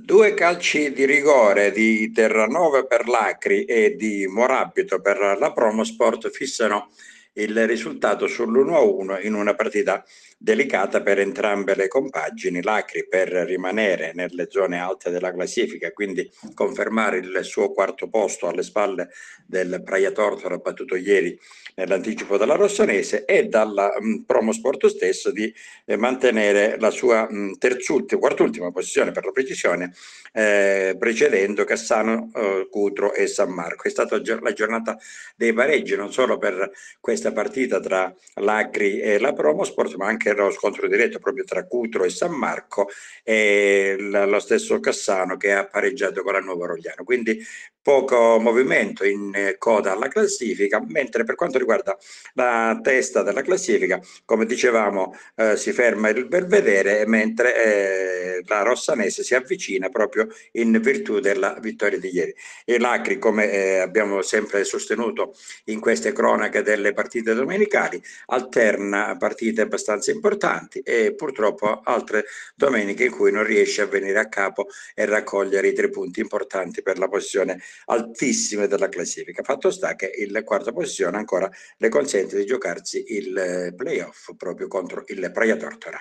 Due calci di rigore di Terranova per l'Acri e di Morabito per la Promosport fissano il risultato sull'1-1 in una partita delicata per entrambe le compagini. L'Acri per rimanere nelle zone alte della classifica, quindi confermare il suo quarto posto alle spalle del Praia Tortora battuto ieri nell'anticipo dalla Rossonese e dalla mh, mm, Promosport stesso di eh, mantenere la sua mh, mm, terzultima, quartultima posizione per la precisione, eh, precedendo Cassano, eh, Cutro e San Marco. È stata la giornata dei pareggi non solo per questa questa partita tra l'Agri e la Promosport, ma anche lo scontro diretto proprio tra Cutro e San Marco e lo stesso Cassano che ha pareggiato con la Nuova Rogliano. Quindi poco movimento in eh, coda alla classifica, mentre per quanto riguarda la testa della classifica, come dicevamo, eh, si ferma il Belvedere, mentre eh, la Rossanese si avvicina proprio in virtù della vittoria di ieri. E l'Acri, come eh, abbiamo sempre sostenuto in queste cronache delle partite domenicali, alterna partite abbastanza importanti e purtroppo altre domeniche in cui non riesce a venire a capo e raccogliere i tre punti importanti per la posizione altissime della classifica. Fatto sta che il quarta posizione ancora le consente di giocarsi il eh, playoff proprio contro il Praia Tortora.